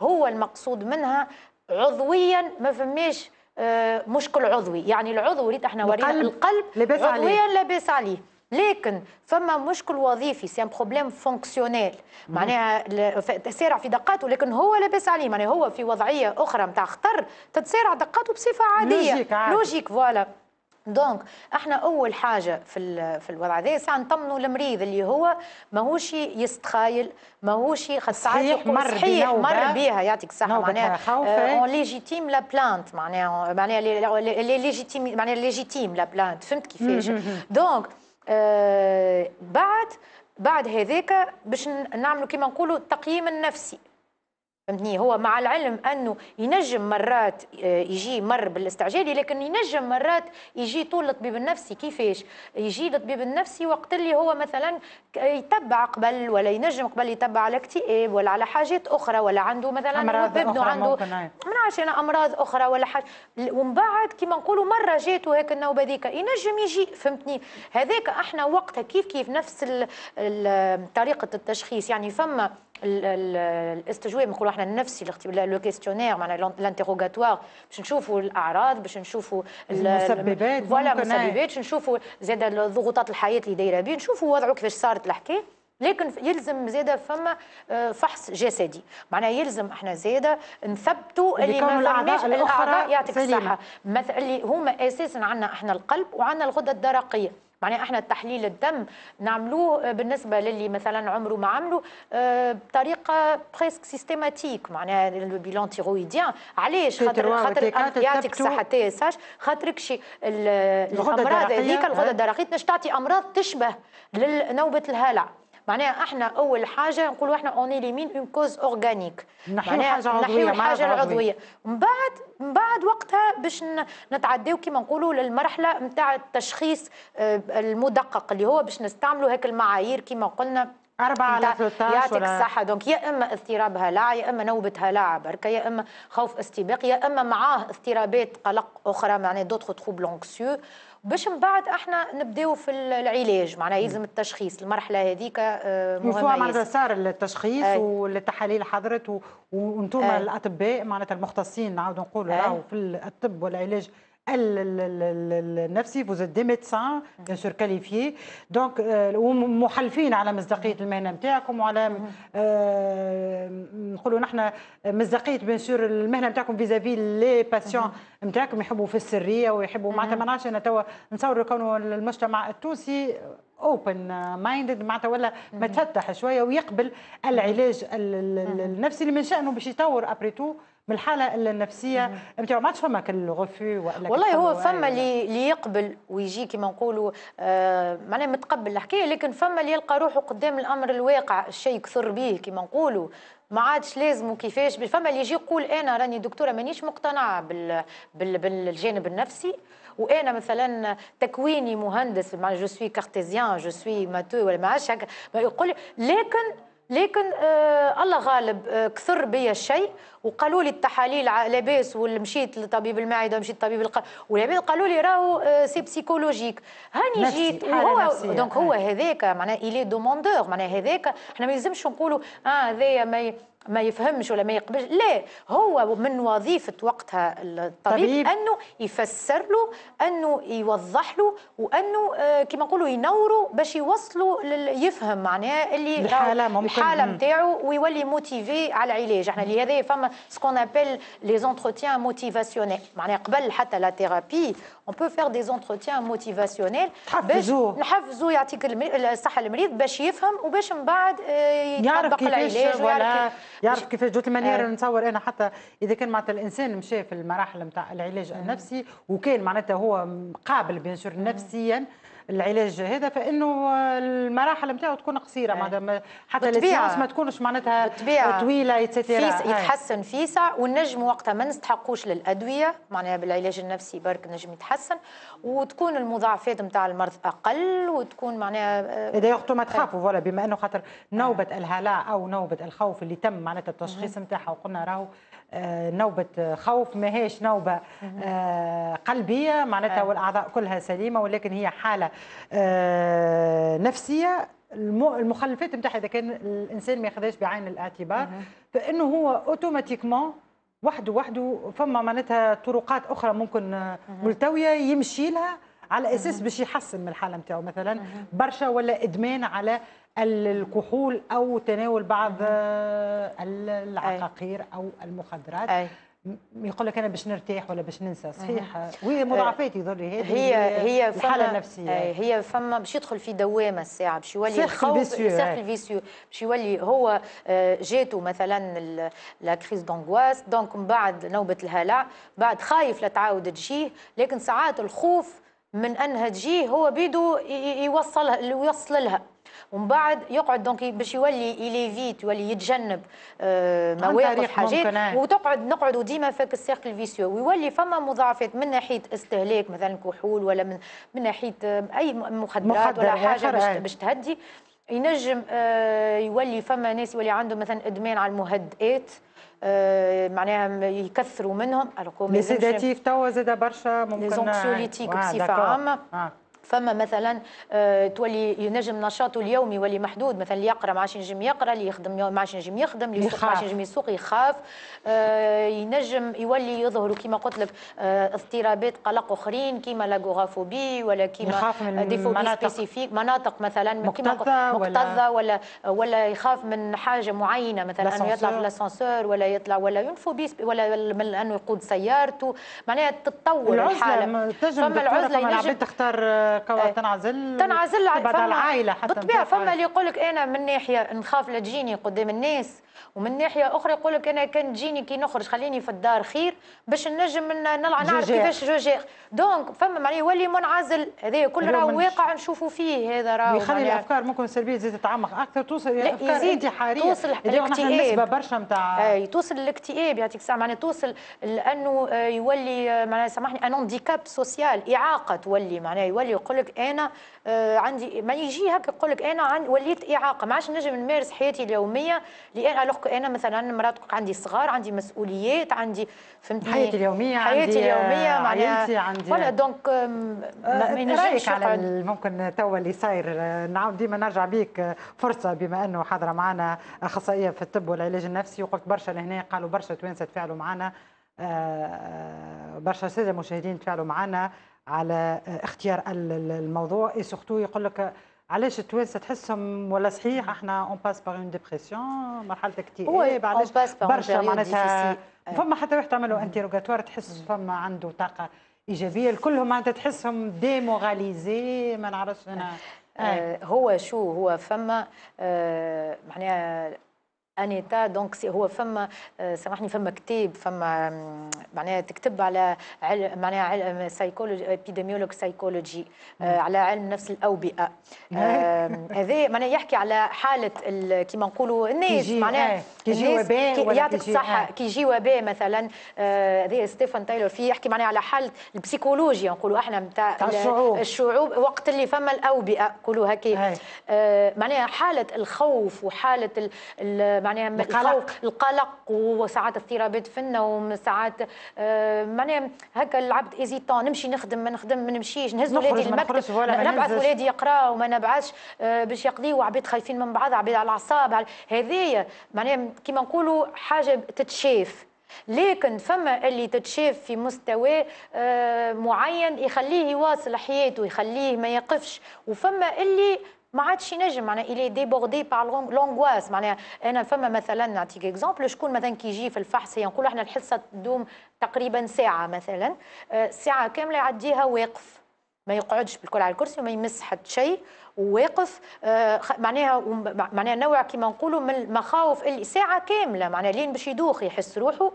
هو المقصود منها عضويا ما فماش آه، مشكل عضوي يعني العضو اللي احنا ورينا القلب لاباس عضويا لاباس عليه لكن فما مشكل وظيفي سي بروبليم فونكسيونيل معناها تسارع في دقاته لكن هو لاباس عليه معناها هو في وضعيه اخرى نتاع خطر تتسارع دقاته بصفه عاديه لوجيك, لوجيك فوالا دونك احنا اول حاجه في في الوضع هذا ساعه نطمنوا المريض اللي هو ماهوش يستخايل ماهوش خاص صحيح مر صحيح مر بها يعطيك الصحه معناها اون ليجيتيم لا بلانت معناها معناها ليجيتيم معناها ليجيتيم لا بلانت فهمت كيفاش دونك آه، بعد بعد هذاك باش نعملوا كيما نقولوا التقييم النفسي فهمتني هو مع العلم انه ينجم مرات آه، يجي مر بالاستعجالي لكن ينجم مرات يجي طول الطبيب النفسي كيفاش يجي للطبيب النفسي وقت اللي هو مثلا يتبع قبل ولا ينجم قبل يتبع على اكتئاب ولا على حاجات اخرى ولا عنده مثلا امراض اخرى عنده ما نعرفش انا امراض اخرى ولا حاجه ومن بعد كيما نقولوا مره جاته هيك النوبه ذيك ينجم يجي فهمتني هذاك احنا وقتها كيف كيف نفس طريقه التشخيص يعني فما الاستجواب نقولوا احنا النفسي لو كيستيونير معناها الانتروغاتوار باش نشوفوا الاعراض باش نشوفوا المسببات فوالا المسببات آه. باش نشوفوا زاد ضغوطات الحياه اللي دايره بيه نشوفوا وضعه كيفاش صارت الحكايه لكن يلزم زيادة فما آه، فحص جسدي معناها يلزم احنا زيادة نثبتوا اللي, اللي ما الأعضاء يعطيك الصحة مثل اللي هما أساسا عندنا احنا القلب وعندنا الغدة الدرقية معناها احنا تحليل الدم نعملوه آه، بالنسبه للي مثلا عمره ما عملوا آه، بطريقه بريسك سيستيماتيك معناها البيلون تيرويديان علاش خاطر خاطر يعطيك صحه تي اس اش خاطرك شي الامراض هذيك الغده الدرقيه تنجم تعطي امراض تشبه لنوبه الهلع معناها احنا اول حاجه نقولوا احنا اون اليمين اون كوز اورجانيك نحيو الحاجه نحيو الحاجه العضويه من بعد من بعد وقتها باش نتعداو كيما نقولوا للمرحله نتاع التشخيص آه، المدقق اللي هو باش نستعملوا هيك المعايير كيما قلنا أربعة على 13 يعطيك الصحة دونك يا إما اضطراب هلع يا إما نوبة هلع بركة يا إما خوف استباق يا إما معاه اضطرابات قلق أخرى معناها دوطخ تخوب لونكسيو باش من بعد احنا نبداو في العلاج معناها يلزم التشخيص المرحله هذيك آه، مهمه معناتها صار التشخيص أي. آه. والتحاليل حضرت وانتم آه. الاطباء معناتها المختصين نعاود نقولوا راهو في الطب والعلاج النفسي فوز دي ميدسان بيان سور كاليفيي دونك ومحلفين على مصداقيه المهنه نتاعكم وعلى نقولوا نحن مصداقيه بيان سور المهنه نتاعكم فيزافي لي باسيون نتاعكم يحبوا في السريه ويحبوا معناتها ما نعرفش انا توا نصور كونه المجتمع التونسي اوبن مايندد معناتها ولا متفتح شويه ويقبل العلاج النفسي اللي من شانه باش يطور ابري تو من الحاله النفسيه نتاعو ما عادش فما كالغوفي ولا والله هو فما اللي اللي يقبل ويجي كما نقولوا آه متقبل الحكايه لكن فما اللي يلقى روحه قدام الامر الواقع الشيء يكثر به كما نقولوا ما عادش لازم وكيفاش فما اللي يجي يقول انا راني دكتوره مانيش مقتنعه بال بالجانب النفسي وانا مثلا تكويني مهندس معناها جو سوي كارتيزيان جو سوي ماتو ولا ما عادش هكا يقول لي لكن لكن آه الله غالب آه كثر بيا الشيء وقالوا لي التحاليل لاباس ومشيت لطبيب المعده ومشيت لطبيب القلب والعباد قالوا لي راهو آه سي بسيكولوجيك هاني جيت هو دونك هو هذاك معناه الي دوموندور معناه هذاك احنا ما يلزمش نقولوا اه هذايا ما ما يفهمش ولا ما يقبلش لا هو من وظيفة وقتها الطبيب طبيب. أنه يفسر له أنه يوضح له وأنه آه، كما نقولوا ينوروا باش يوصلوا يفهم معناه اللي الحالة ممكن الحالة نتاعو ويولي موتيفي على العلاج احنا لهذا فما سكون ابل لي زونتروتيان موتيفاسيونيل معناها قبل حتى لا ثيرابي اون بو فير دي زونتروتيان موتيفاسيونيل تحفزوه نحفزوه يعطيك الصحة المريض باش يفهم وباش من بعد آه، يطبق العلاج ويعرف يعرف كيف جوت المنيره إيه. آه. نتصور انا حتى اذا كان معناتها الانسان مشى في المراحل نتاع العلاج إيه. النفسي وكان معناتها هو قابل بيان إيه. نفسيا العلاج هذا فانه المراحل نتاعو تكون قصيره معناتها حتى السيونس ما تكونش معناتها طويله اتسيتيرا يتحسن فيسع والنجم وقتها ما نستحقوش للادويه معناها بالعلاج النفسي برك نجم يتحسن وتكون المضاعفات نتاع المرض اقل وتكون معناها آه، اذا يخطو ما تخافوا فوالا بما انه خاطر نوبه الهلاء او نوبه الخوف اللي تم معناتها التشخيص نتاعها وقلنا راهو آه، نوبة خوف ماهيش نوبة آه، قلبية معناتها آه. والأعضاء كلها سليمة ولكن هي حالة نفسية المخلفات نتاعها إذا كان الإنسان ما ياخذهاش بعين الاعتبار فإنه هو أوتوماتيكمون وحده وحده فما معناتها طرقات أخرى ممكن ملتوية يمشي لها على اساس باش يحسن من الحاله نتاعو مثلا برشا ولا ادمان على الكحول او تناول بعض العقاقير او المخدرات أي. يقول لك انا باش نرتاح ولا باش ننسى صحيح وهي مضاعفات يظهر لي هذه هي هي الحاله النفسيه هي فما باش يدخل في دوامه الساعه باش يولي خوف سيركل فيسيو باش يولي هو آه، جاتو مثلا لا كريز دونغواس دونك من بعد نوبه الهلع بعد خايف لا تعاود تجيه لكن ساعات الخوف من انها تجيه هو بيدو يوصل يوصل لها ومن بعد يقعد دونك باش يولي اليفيت يولي يتجنب آه، مواقف حاجات آه. وتقعد نقعدوا ديما فيك السيركل فيسيو ويولي فما مضاعفات من ناحيه استهلاك مثلا كحول ولا من من ناحيه آه، اي مخدرات ولا حاجه باش, تهدي ينجم يولي فما ناس يولي عندهم مثلا ادمان على المهدئات معناها يكثروا منهم الكو سيداتيف توا زاد برشا ممكن ليزونكسيوليتيك بصفه عامه فما مثلا آه، تولي ينجم نشاطه اليومي يولي محدود مثلا اللي يقرا ما عادش ينجم يقرا اللي يخدم ما عادش ينجم يخدم اللي يسوق ما عادش ينجم يسوق يخاف آه، ينجم يولي يظهروا كيما قلت لك آه، اضطرابات قلق اخرين كيما لاغورافوبي ولا كيما ديفوبي مناطق سبيسيفيك مناطق مثلا مكتظه مكتظه ولا ولا يخاف من حاجه معينه مثلا انه يطلع في الاسانسور ولا يطلع ولا ينفوبي ولا من انه يقود سيارته معناها تتطور العزله الحاله فما العزله ينجم تختار العلاقه وتنعزل تنعزل عن بدل العائله حتى بالطبيعه فما اللي يقول لك انا من ناحيه نخاف لا تجيني قدام الناس ومن ناحيه اخرى يقول لك انا كان تجيني كي نخرج خليني في الدار خير باش نجم نلعب نعرف كيفاش جوجير دونك فما معناه يولي منعزل هذا كل راه واقع نشوفوا فيه هذا راه يخلي الافكار ممكن السلبيه تزيد تتعمق اكثر توصل الى افكار انتحاريه توصل الاكتئاب نسبه برشا نتاع اي توصل للاكتئاب يعطيك الساعه معناه توصل لانه آه، يولي آه، معناه سامحني ان هانديكاب سوسيال اعاقه تولي معناه يولي يقول لك انا آه، عندي ما يجي هكا يقول لك انا وليت اعاقه ما عادش نجم نمارس حياتي اليوميه لان انا لو انا مثلا مرات عندي صغار عندي مسؤوليات عندي فهمتني حياتي اليوميه حياتي اليوميه عائلتي عندي ولا دونك euh, آه، ما ينجمش على ممكن توا اللي صاير نعاود ديما نرجع بيك آه، فرصه بما انه حاضره معنا اخصائيه في الطب والعلاج النفسي وقلت برشا لهنا قالوا برشا توانسه تفاعلوا معنا آه، برشا ساده مشاهدين تفاعلوا معنا على اختيار الموضوع سورتو يقول لك علاش التوانسه تحسهم ولا صحيح احنا اون باس باغ اون ديبرسيون مرحله كتير اكتئاب إيه، علاش برشا معناتها فما آه. حتى واحد تعملوا انتيروغاتوار تحس فما عنده طاقه ايجابيه الكلهم معناتها تحسهم ديموراليزي ما نعرفش انا آه، آه، هو شو هو فما معناها انيتا دونك هو فما آه، سامحني فما كتاب فما معناها تكتب على علم معناها علم سايكولوجي ابيديميولوج سايكولوجي على علم نفس الاوبئه [LAUGHS] هذا معناها يحكي على حاله كيما نقولوا الناس معناها آه، كي يجي وباء يعطيك الصحه كي يجي آه. وباء مثلا هذا ستيفن تايلور فيه يحكي معناها على حاله البسيكولوجيا نقولوا احنا نتاع الشعوب الشعوب وقت اللي فما الاوبئه نقولوا هكا معناها حاله الخوف وحاله معناها القلق القلق وساعات اضطرابات في النوم ساعات آه، معناها هكا العبد ايزيتون نمشي نخدم ما نخدم ما نمشيش نهز ولادي المكتب نبعث ولادي يقراوا وما نبعثش آه، باش يقضيوا عباد خايفين من بعض عباد على الاعصاب هذايا معناها كيما نقولوا حاجه تتشاف لكن فما اللي تتشاف في مستوى آه، معين يخليه يواصل حياته يخليه ما يقفش وفما اللي ما عادش ينجم معناها الي ديبوردي بار لونغواز معناها انا فما مثلا نعطيك اكزومبل شكون مثلا كي يجي في الفحص هي نقولوا احنا الحصه تدوم تقريبا ساعه مثلا آه، ساعه كامله يعديها واقف ما يقعدش بالكل على الكرسي وما يمس حتى شيء وواقف آه معناها معناها نوع كيما نقولوا من المخاوف اللي ساعه كامله معناها لين باش يدوخ يحس روحه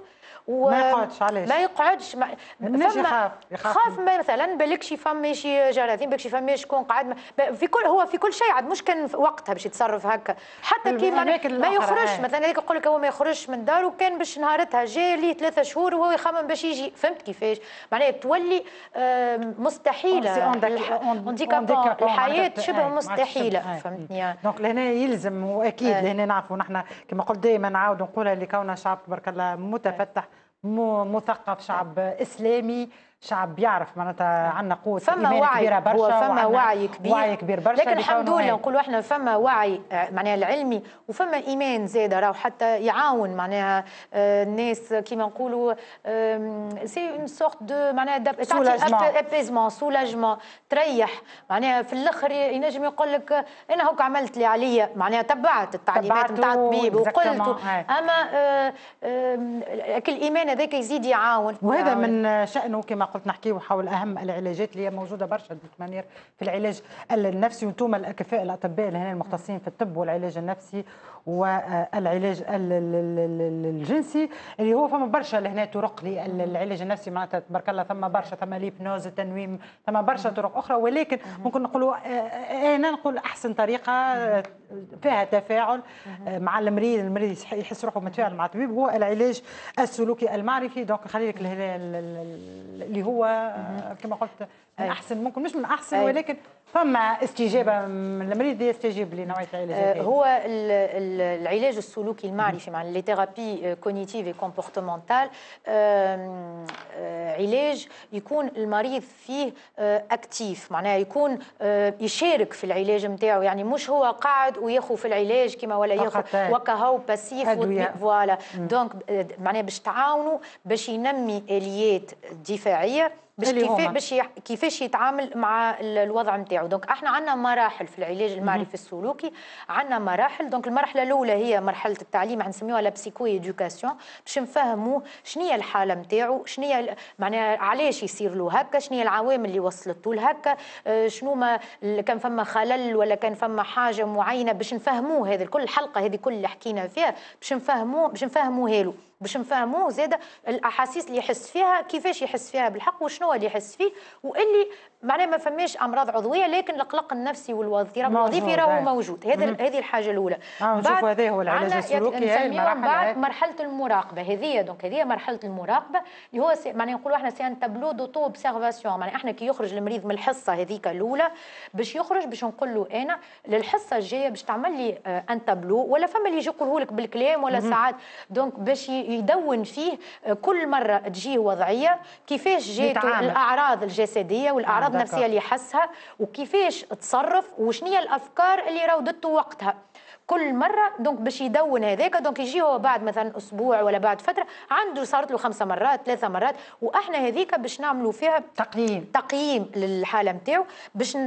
و ما يقعدش علاش ما يقعدش ما فما يخاف يخاف خاف مثلا بالك شي فما شي جراثيم بالك شي فما شكون قاعد ما في كل هو في كل شيء عاد مش كان وقتها باش يتصرف هكا حتى كي ما, ما يخرجش آه. مثلا يقول لك هو ما يخرجش من داره كان باش نهارتها جاي ليه ثلاثة شهور وهو يخمم باش يجي فهمت كيفاش معناها تولي مستحيله الحياه شبه آه، مستحيله آه. فهمتني يعني دونك لهنا يلزم واكيد آه. لهنا نعرفوا نحن كما قلت دائما نعاود نقولها لكوننا شعب تبارك الله متفتح مثقف شعب اسلامي شعب بيعرف معناتها عندنا قوه فما وعي كبيره برشا فما وعي كبير وعي كبير برشا لكن الحمد لله نقولوا احنا فما وعي آه، معناها العلمي وفما ايمان زاد راهو حتى يعاون معناها آه، الناس كيما نقولوا سي اون سورت دو معناها ابيزمون سولاجمون تريح معناها في الاخر ينجم يقول لك انا هوك عملت اللي عليا معناها تبعت التعليمات نتاع الطبيب وقلت اما آه، الايمان هذاك يزيد يعاون وهذا من شانه كما قلت حضرتك نحكيه حول اهم العلاجات اللي هي موجوده برشا دكتور في العلاج النفسي وانتم الاكفاء الاطباء اللي هنا المختصين في الطب والعلاج النفسي والعلاج الجنسي اللي هو فما برشا لهنا طرق للعلاج النفسي معناتها تبارك الله ثم برشا ثم ليبنوز التنويم ثم برشا طرق اخرى ولكن ممكن نقولوا آه، آه، انا نقول احسن طريقه آه، فيها تفاعل مع المريض المريض يحس روحه متفاعل مع الطبيب هو العلاج السلوكي المعرفي دونك خلي لك اللي هو كما قلت من احسن ممكن مش من احسن ولكن فما استجابه من المريض يستجيب لنوعيه العلاج آه، هو العلاج السلوكي المعرفي مع لي ثيرابي كوغنيتيف كومبورتمونتال علاج يكون المريض فيه اكتيف آه، معناها يكون آه، يشارك في العلاج نتاعو يعني مش هو قاعد وياخو في العلاج كما ولا ياخو وكهو باسيف فوالا دونك معناها باش تعاونوا باش ينمي اليات دفاعيه باش كيفاش باش كيفاش يتعامل مع الوضع نتاعو دونك احنا عندنا مراحل في العلاج المعرفي السلوكي عندنا مراحل دونك المرحله الاولى هي مرحله التعليم نسميوها لا بسيكو ايدوكاسيون باش نفهموا شنو هي الحاله نتاعو شنو هي معناها علاش يصير له هكا شنو هي العوامل اللي وصلته لهكا آه، شنو ما كان فما خلل ولا كان فما حاجه معينه باش نفهموه هذا الكل الحلقه هذه كل اللي حكينا فيها باش نفهموه باش نفهموها له باش نفهموه زاد الاحاسيس اللي يحس فيها كيفاش يحس فيها بالحق وشنو اللي يحس فيه واللي معناها ما فماش امراض عضويه لكن القلق النفسي والوظيفه الوظيفي راهو موجود هذا هذه الحاجه الاولى آه، بعد هذا هو العلاج السلوكي بعد مرحله المراقبه هذه دونك هذه مرحله المراقبه اللي هو معناها نقولوا احنا سي ان تابلو تو اوبسيرفاسيون معناها احنا كي يخرج المريض من الحصه هذيك الاولى باش يخرج باش نقول له انا للحصه الجايه باش تعمل لي آه، ان تابلو ولا فما اللي يجي يقوله لك بالكلام ولا ساعات دونك باش يدون فيه آه، كل مره تجيه وضعيه كيفاش جات الاعراض الجسديه والاعراض الامراض النفسيه اللي حسها وكيفاش تصرف هي الافكار اللي راودته وقتها كل مره دونك باش يدون هذاك دونك يجي هو بعد مثلا اسبوع ولا بعد فتره عنده صارت له خمسه مرات ثلاثه مرات واحنا هذيك باش نعملوا فيها تقييم تقييم للحاله نتاعو باش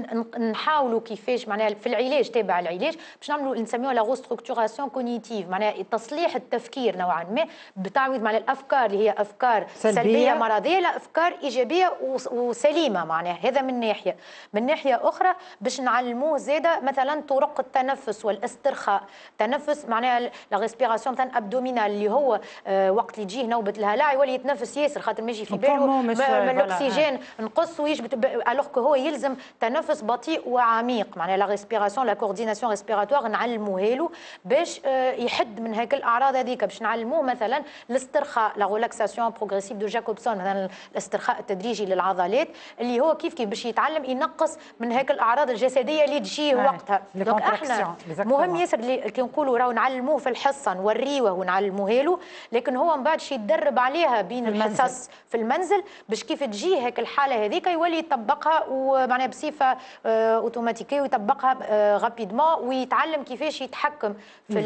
نحاولوا كيفاش معناها في العلاج تابع العلاج باش نعملوا نسميوها لا غوستركتوراسيون كوغنيتيف معناها تصليح التفكير نوعا ما بتعويض معناها الافكار اللي هي افكار سلبيه, سلبية مرضيه لا افكار ايجابيه وسليمه معناها هذا من ناحيه من ناحيه اخرى باش نعلموه زاده مثلا طرق التنفس والاسترخاء تنفس معناها لا ريسبيراسيون تاع ابدومينال اللي هو آه، وقت اللي تجيه نوبه الهلع يولي يتنفس ياسر خاطر ما يجي في باله من الاكسجين نقص ويجبد الوغ هو يلزم تنفس بطيء وعميق معناها لا ريسبيراسيون لا كورديناسيون ريسبيراتوار نعلموه له باش آه، يحد من هيك الاعراض هذيك باش نعلموه مثلا الاسترخاء لا ريلاكساسيون بروغريسيف دو جاكوبسون مثلا الاسترخاء التدريجي للعضلات اللي هو كيف كيف باش يتعلم ينقص من هيك الاعراض الجسديه اللي تجيه وقتها دونك احنا مهم ياسر اللي كي نقولوا راهو نعلموه في الحصه نوريوه ونعلموه له لكن هو من بعد شي يتدرب عليها بين الحصص في المنزل باش كيف تجيه هيك الحاله هذيك يولي يطبقها ومعناها بصفه آه، اوتوماتيكيه ويطبقها غابيدمون آه، ويتعلم كيفاش يتحكم في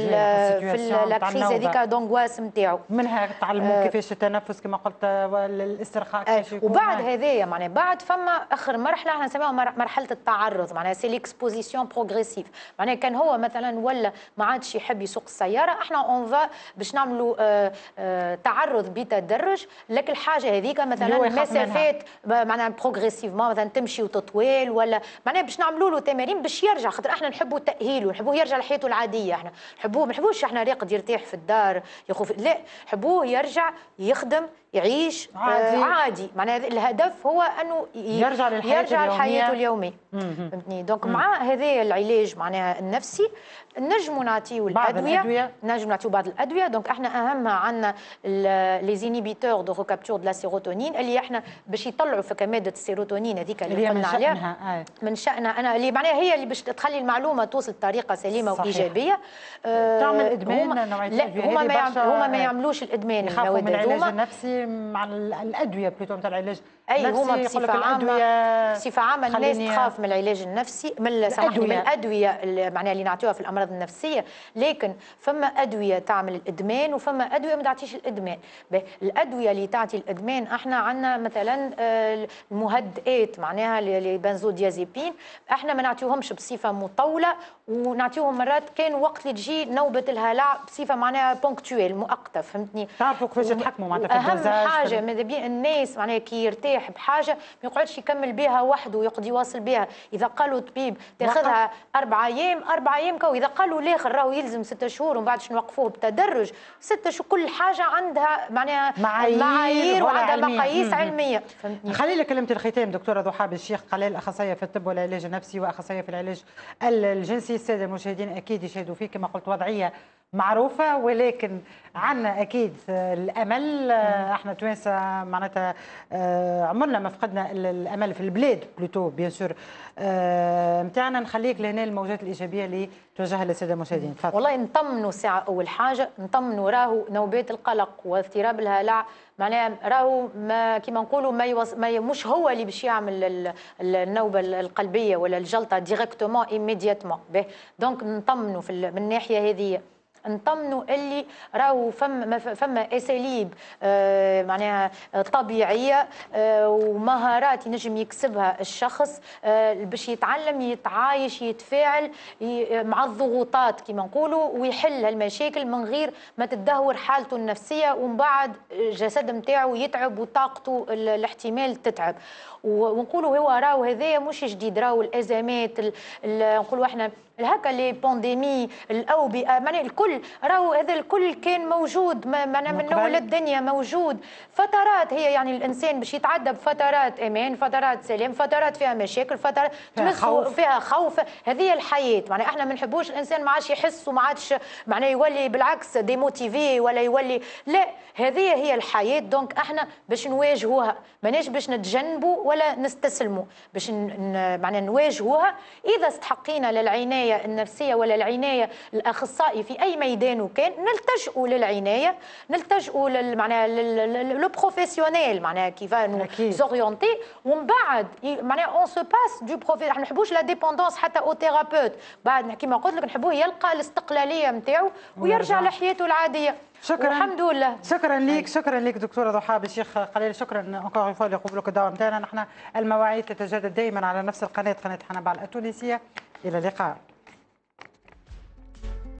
في لاكريز هذيك دونغواس نتاعو منها تعلموا آه، كيفاش التنفس كما قلت الاسترخاء كيفاش يكون وبعد هذايا معناها بعد فما اخر مرحله احنا نسميها مرحله التعرض معناها سي ليكسبوزيسيون بروغريسيف معناها كان هو مثلا ولا ولا ما عادش يحب يسوق السياره احنا اون باش نعملوا آه، آه، تعرض بتدرج لك الحاجه هذيك مثلا مسافات معناها بروغريسيفمون مثلا تمشي وتطوال ولا معناها باش نعملوا له تمارين باش يرجع خاطر احنا نحبوا تاهيله نحبوا يرجع لحياته العاديه احنا نحبوه ما نحبوش احنا راقد يرتاح في الدار يخوف لا نحبوه يرجع يخدم يعيش آه، عادي, عادي. معناها الهدف هو انه يرجع للحياه يرجع لحياته اليوميه فهمتني دونك مع هذا العلاج معناها النفسي نجموا نعطيو الادويه نجموا نعطيو بعض الادويه دونك احنا اهمها عندنا لي زينيبيتور دو ريكابتور دو لا سيروتونين اللي احنا باش يطلعوا في كماده السيروتونين هذيك اللي قلنا عليها آه. من شانها انا اللي معناها هي اللي باش تخلي المعلومه توصل بطريقه سليمه صحيح. وايجابيه تعمل آه، ادمان هم... نوعيه هما ما, يعمل... هما ما يعملوش الادمان يخافوا من العلاج النفسي مع الادويه بلوتو نتاع العلاج اي هما بصفه عامه بصفه عامه الناس تخاف من العلاج النفسي من الأدوية. من الادويه معناها اللي نعطيوها في الامراض النفسيه لكن فما ادويه تعمل الادمان وفما ادويه ما تعطيش الادمان الادويه اللي تعطي الادمان احنا عندنا مثلا المهدئات آه، معناها البنزوديازيبين احنا ما نعطيوهمش بصفه مطوله ونعطيوهم مرات كان وقت اللي تجي نوبه الهلع بصفه معناها بونكتويل مؤقته فهمتني تعرفوا كيفاش تحكموا معناتها في اهم حاجه ماذا بيا الناس معناها كي يرتاح يستريح بحاجه ما يقعدش يكمل بها وحده ويقعد يواصل بها اذا قالوا طبيب تاخذها نعم. اربع ايام اربع ايام كو اذا قالوا الاخر راهو يلزم ستة شهور ومن بعد نوقفوه بتدرج ستة شهور كل حاجه عندها معناها معايير, معايير وعندها مقاييس علميه خلينا كلمه الختام دكتوره ضحى الشيخ قلال اخصائيه في الطب والعلاج النفسي واخصائيه في العلاج الجنسي الساده المشاهدين اكيد يشاهدوا فيك كما قلت وضعيه معروفة ولكن عنا أكيد الأمل احنا توانسة معناتها آه، عمرنا ما فقدنا الأمل في البلاد بلوتو بيان سور نتاعنا آه، نخليك لهنا الموجات الإيجابية اللي توجهها للسادة المشاهدين تفضل والله نطمنوا ساعة أول حاجة نطمنوا راهو نوبات القلق واضطراب الهلع معناها راهو ما كيما نقولوا ما, يوص... ما ي... مش هو اللي باش يعمل النوبه القلبيه ولا الجلطه ديريكتومون ايميدياتمون دونك نطمنوا في من الناحيه هذه نطمنوا اللي راهو فما فما اساليب آه، معناها طبيعيه آه، ومهارات ينجم يكسبها الشخص آه، باش يتعلم يتعايش يتفاعل مع الضغوطات كما نقولوا ويحل هالمشاكل من غير ما تدهور حالته النفسيه ومن بعد الجسد نتاعو يتعب وطاقته الاحتمال تتعب ونقولوا هو راهو هذايا مش جديد راهو الازمات نقولوا احنا هكا لي بانديمي الاوبئه آه، معناها الكل راهو هذا الكل كان موجود معناها من اول الدنيا موجود فترات هي يعني الانسان باش يتعدى بفترات امان فترات سلام فترات فيها مشاكل فترات فيها خوف فيها خوف هذه الحياه معناها احنا ما نحبوش الانسان ما عادش يحس وما عادش معناها يولي بالعكس ديموتيفي ولا يولي لا هذه هي الحياه دونك احنا باش نواجهوها ماناش باش نتجنبوا ولا نستسلموا باش معناها نواجهوها اذا استحقينا للعنايه العناية النفسية ولا العناية الأخصائي في أي ميدان كان نلتجؤوا للعناية نلتجؤوا معناها لو بروفيسيونيل معناها كيفا زوريونتي ومن بعد معناها اون سو باس دو بروفي ما نحبوش لا ديبوندونس حتى او تيرابوت بعد كيما قلت لك نحبوه يلقى الاستقلالية نتاعو ويرجع لحياته العادية شكرا الحمد لله شكرا ليك شكرا ليك دكتوره ضحى بالشيخ قليل شكرا اونكور فوا اللي قبلوا الدعوه نتاعنا نحن المواعيد تتجدد دائما على نفس القناه قناه حنبع التونسيه الى اللقاء